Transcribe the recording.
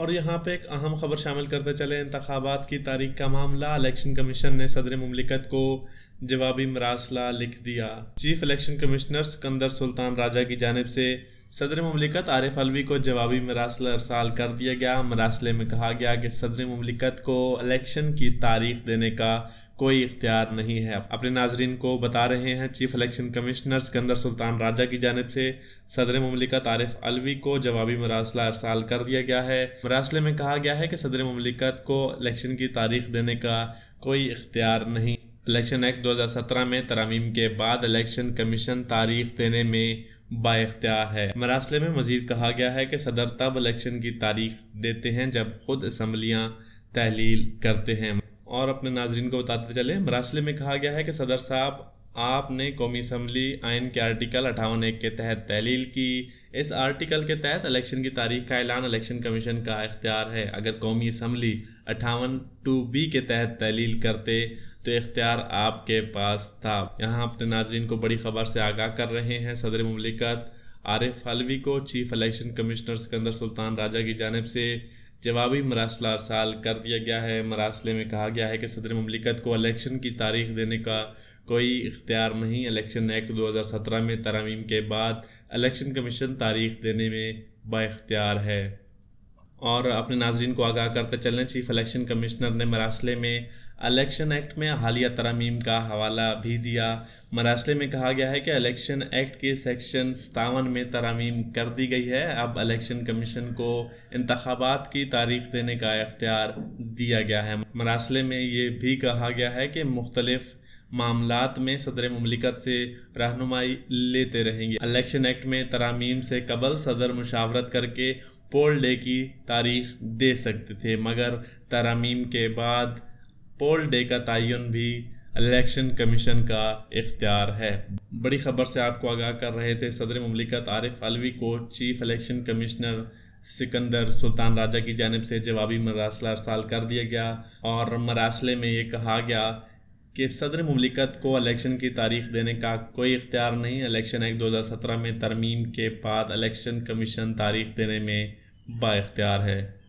और यहाँ पे एक अहम खबर शामिल करते चले इंतबात की तारीख का मामला इलेक्शन कमीशन ने सदर ममलिकत को जवाबी मरासला लिख दिया chief election commissioner Sikandar Sultan Raja की जानब से सदर ममलिकत आरिफ अलवी को जवाबी मरासल अरसाल कर दिया गया मरासले में कहा गया कि सदर ममलिकत को इलेक्शन की तारीख देने का कोई इख्तियार नहीं है अपने नाजरन को बता रहे हैं chief election commissioner Sikandar Sultan Raja की जानब से सदर ममलिकत आरिफ अलवी को जवाबी मरासला अरसाल कर दिया गया है मरासले में कहा गया है कि सदर ममलिकत को इलेक्शन की तारीख देने का कोई इख्तियार नहीं इलेक्शन एक्ट सत्रह में तरामीम के बाद इलेक्शन कमीशन तारीख देने में बाख्तियार है मरासले में मजीद कहा गया है कि सदर तब इलेक्शन की तारीख देते हैं जब खुद असम्बलियाँ तहलील करते हैं और अपने नाजरन को बताते चले मरासले में कहा गया है कि सदर साहब आपने कौमी असम्बली आइन के आर्टिकल अठावन एक के तहत तहलील की इस आर्टिकल के तहत इलेक्शन की तारीख का ऐलान इलेक्शन कमीशन का अख्तियार है अगर कौमी असम्बली अठावन टू बी के तहत तहलील करते तो इख्तियार आपके पास था यहाँ अपने नाजरन को बड़ी खबर से आगाह कर रहे हैं सदर ममलिकत आरिफ अलवी को chief election commissioner Sikandar Sultan Raja की जानब से जवाबी मरासला साल कर दिया गया है मरासले में कहा गया है कि सदर ममलिकत को इलेक्शन की तारीख देने का कोई इख्तियार नहीं इलेक्शन एक्ट 2017 में तरामीम के बाद इलेक्शन कमीशन तारीख देने में बाख्तियार है और अपने नाजरन को आगाह करते चलें चीफ इलेक्शन कमिश्नर ने मरासले में इलेक्शन एक्ट में हालिया तरामीम का हवाला भी दिया मरासले में कहा गया है कि इलेक्शन एक्ट के सेक्शन सतावन में तरामीम कर दी गई है अब इलेक्शन कमीशन को इंतबात की तारीख देने का अख्तियार दिया गया है मरासले में ये भी कहा गया है कि मुख्तलिफ़ मामलात में सदर ममलिकत से रहनुमाई लेते रहेंगे इलेक्शन एक्ट में तरामीम से कबल सदर मुशावरत करके पोल डे की तारीख दे सकते थे मगर तरामीम के बाद पोल डे का तयन भी इलेक्शन कमीशन का इख्तियार है बड़ी खबर से आपको आगाह कर रहे थे सदर ममलिकत आरिफ अलवी को chief election commissioner Sikandar Sultan Raja की जानब से जवाबी मरासला अरसाल कर दिया गया और मरासले में ये कहा गया कि सदर ममलिकत को इलेक्शन की तारीख देने का कोई इख्तियार नहीं इलेक्शन एक्ट 2017 में तरमीम के बाद इलेक्शन कमीशन तारीख देने में बाख्तियार है